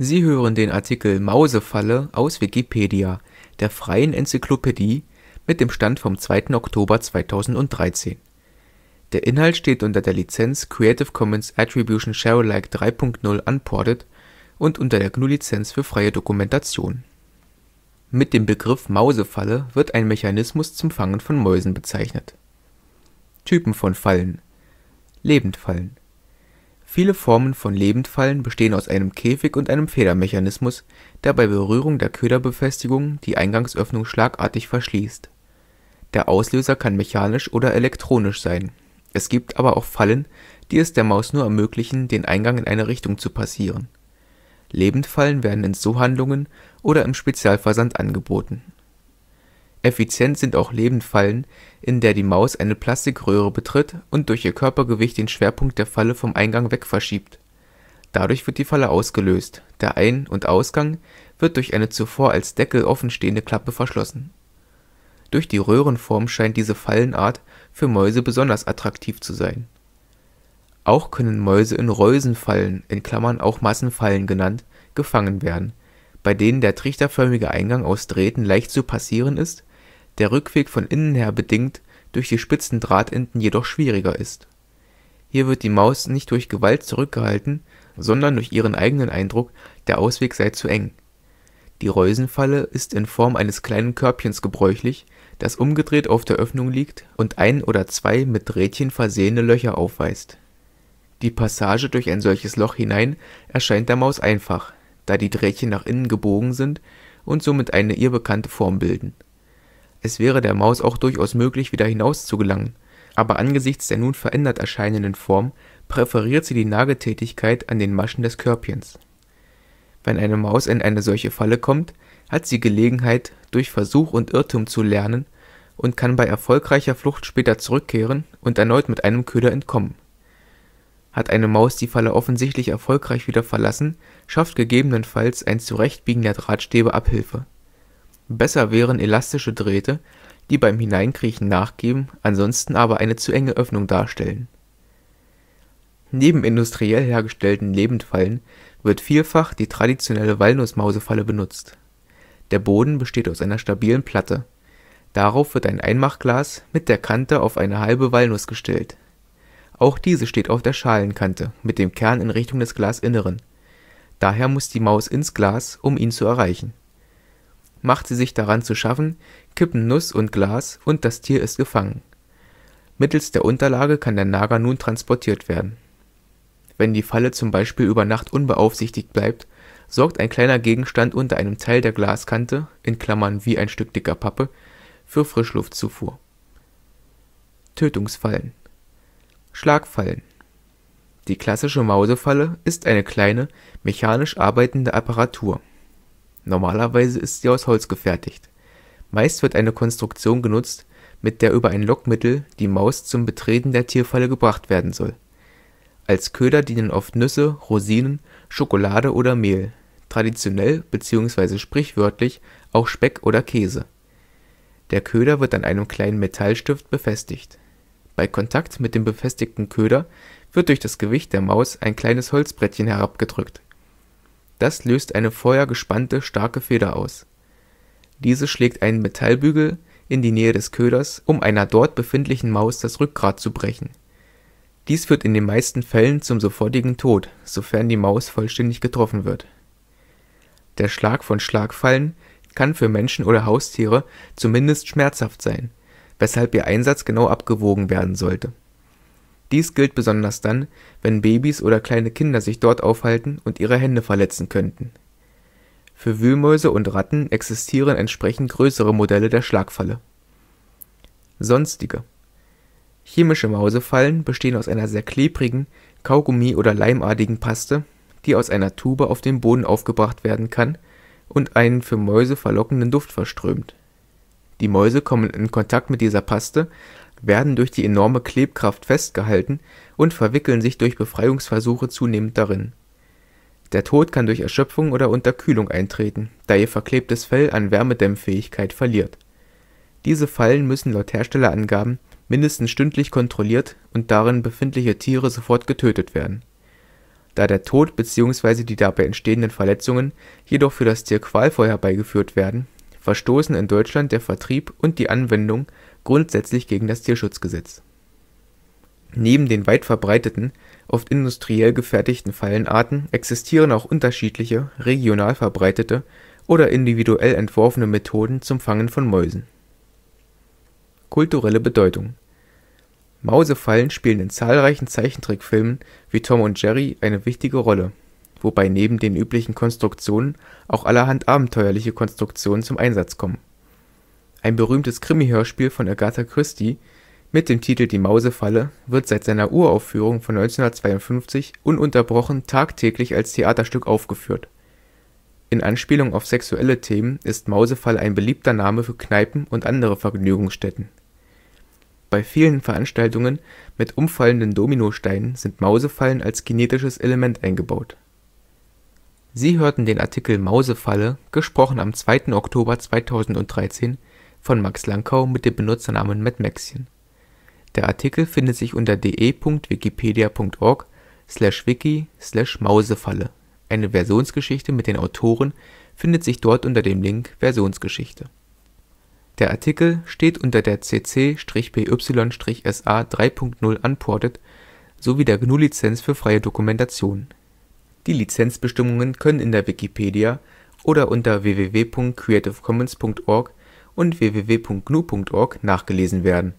Sie hören den Artikel Mausefalle, aus Wikipedia, der freien Enzyklopädie. Mit dem Stand vom Der Inhalt steht unter der Lizenz Creative Commons Attribution Share Alike 3 Punkt 0 Unported und unter der GNU Lizenz für freie Dokumentation. Mit dem Begriff Mausefalle wird ein Mechanismus zum Fangen von Mäusen bezeichnet. Typen von Fallen: Lebendfallen Viele Formen von Lebendfallen bestehen aus einem Käfig und einem Federmechanismus, der bei Berührung der Köderbefestigung die Eingangsöffnung schlagartig verschließt. Der Auslöser kann mechanisch oder elektronisch sein, es gibt aber auch Fallen, die es der Maus nur ermöglichen, den Eingang in eine Richtung zu passieren. Lebendfallen werden in Zoohandlungen oder im Spezialversand angeboten Effizient sind auch Lebendfallen, in der die Maus eine Plastikröhre betritt und durch ihr Körpergewicht den Schwerpunkt der Falle vom Eingang weg verschiebt. Dadurch wird die Falle ausgelöst, der Ein und Ausgang wird durch eine zuvor als Deckel offenstehende Klappe verschlossen. Durch die Röhrenform scheint diese Fallenart für Mäuse besonders attraktiv zu sein. Auch können Mäuse in Reusenfallen (auch Massenfallen genannt) gefangen werden, bei denen der trichterförmige Eingang aus Drähten leicht zu passieren ist der Rückweg von innen her bedingt durch die spitzen Drahtenden jedoch schwieriger ist. Hier wird die Maus nicht durch Gewalt zurückgehalten, sondern durch ihren eigenen Eindruck, der Ausweg sei zu eng. Die Reusenfalle ist in Form eines kleinen Körbchens gebräuchlich, das umgedreht auf der Öffnung liegt und ein oder zwei mit Drähtchen versehene Löcher aufweist. Die Passage durch ein solches Loch hinein erscheint der Maus einfach, da die Drähtchen nach innen gebogen sind und somit eine ihr bekannte Form bilden es wäre der Maus auch durchaus möglich, wieder hinaus zu gelangen, aber angesichts der nun verändert erscheinenden Form präferiert sie die Nagetätigkeit an den Maschen des Körbchens. Wenn eine Maus in eine solche Falle kommt, hat sie Gelegenheit, durch Versuch und Irrtum zu lernen und kann bei erfolgreicher Flucht später zurückkehren und erneut mit einem Köder entkommen. Hat eine Maus die Falle offensichtlich erfolgreich wieder verlassen, schafft gegebenenfalls ein Zurechtbiegen der Drahtstäbe Abhilfe Besser wären elastische Drähte, die beim Hineinkriechen nachgeben, ansonsten aber eine zu enge Öffnung darstellen. Neben industriell hergestellten Lebendfallen wird vielfach die traditionelle Walnussmausefalle benutzt. Der Boden besteht aus einer stabilen Platte. Darauf wird ein Einmachglas mit der Kante auf eine halbe Walnuss gestellt. Auch diese steht auf der Schalenkante mit dem Kern in Richtung des Glasinneren. Daher muss die Maus ins Glas, um ihn zu erreichen macht sie sich daran zu schaffen, kippen Nuss und Glas und das Tier ist gefangen. Mittels der Unterlage kann der Nager nun transportiert werden. Wenn die Falle zum Beispiel über Nacht unbeaufsichtigt bleibt, sorgt ein kleiner Gegenstand unter einem Teil der Glaskante (in Klammern (wie ein Stück dicker Pappe) für Frischluftzufuhr. Tötungsfallen Schlagfallen Die klassische Mausefalle ist eine kleine, mechanisch arbeitende Apparatur Normalerweise ist sie aus Holz gefertigt. Meist wird eine Konstruktion genutzt, mit der über ein Lockmittel die Maus zum Betreten der Tierfalle gebracht werden soll. Als Köder dienen oft Nüsse, Rosinen, Schokolade oder Mehl, traditionell bzw. sprichwörtlich auch Speck oder Käse. Der Köder wird an einem kleinen Metallstift befestigt. Bei Kontakt mit dem befestigten Köder wird durch das Gewicht der Maus ein kleines Holzbrettchen herabgedrückt das löst eine vorher gespannte starke Feder aus. Diese schlägt einen Metallbügel in die Nähe des Köders, um einer dort befindlichen Maus das Rückgrat zu brechen. Dies führt in den meisten Fällen zum sofortigen Tod, sofern die Maus vollständig getroffen wird. Der Schlag von Schlagfallen kann für Menschen oder Haustiere zumindest schmerzhaft sein, weshalb ihr Einsatz genau abgewogen werden sollte dies gilt besonders dann, wenn Babys oder kleine Kinder sich dort aufhalten und ihre Hände verletzen könnten. Für Wühlmäuse und Ratten existieren entsprechend größere Modelle der Schlagfalle. Sonstige: Chemische Mausefallen bestehen aus einer sehr klebrigen, kaugummi oder leimartigen Paste, die aus einer Tube auf den Boden aufgebracht werden kann und einen für Mäuse verlockenden Duft verströmt. Die Mäuse kommen in Kontakt mit dieser Paste werden durch die enorme Klebkraft festgehalten und verwickeln sich durch Befreiungsversuche zunehmend darin. Der Tod kann durch Erschöpfung oder Unterkühlung eintreten, da ihr verklebtes Fell an Wärmedämmfähigkeit verliert. Diese Fallen müssen laut Herstellerangaben mindestens stündlich kontrolliert und darin befindliche Tiere sofort getötet werden. Da der Tod bzw. die dabei entstehenden Verletzungen jedoch für das Tier qualvoll herbeigeführt werden, verstoßen in Deutschland der Vertrieb und die Anwendung grundsätzlich gegen das Tierschutzgesetz. Neben den weit verbreiteten, oft industriell gefertigten Fallenarten existieren auch unterschiedliche, regional verbreitete oder individuell entworfene Methoden zum Fangen von Mäusen. Kulturelle Bedeutung Mausefallen spielen in zahlreichen Zeichentrickfilmen wie Tom und Jerry eine wichtige Rolle, wobei neben den üblichen Konstruktionen auch allerhand abenteuerliche Konstruktionen zum Einsatz kommen ein berühmtes Krimi-Hörspiel von Agatha Christie mit dem Titel Die Mausefalle wird seit seiner Uraufführung von 1952 ununterbrochen tagtäglich als Theaterstück aufgeführt. In Anspielung auf sexuelle Themen ist Mausefalle ein beliebter Name für Kneipen und andere Vergnügungsstätten. Bei vielen Veranstaltungen mit umfallenden Dominosteinen sind Mausefallen als kinetisches Element eingebaut. Sie hörten den Artikel Mausefalle, gesprochen am 2. Oktober 2013 von Max Lankau mit dem Benutzernamen Mettmäxchen. Der Artikel findet sich unter de.wikipedia.org/wiki/mausefalle, eine Versionsgeschichte mit den Autoren findet sich dort unter dem Link Versionsgeschichte. Der Artikel steht unter der CC-BY-SA 3.0 Unported sowie der GNU Lizenz für freie Dokumentation. Die Lizenzbestimmungen können in der Wikipedia oder unter www.creativecommons.org und www.gnu.org nachgelesen werden